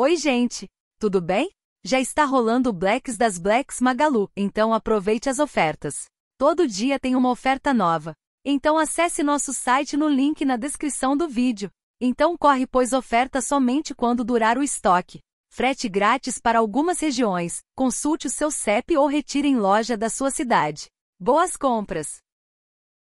Oi, gente! Tudo bem? Já está rolando o Blacks das Blacks Magalu, então aproveite as ofertas. Todo dia tem uma oferta nova. Então acesse nosso site no link na descrição do vídeo. Então corre pois oferta somente quando durar o estoque. Frete grátis para algumas regiões. Consulte o seu CEP ou retire em loja da sua cidade. Boas compras!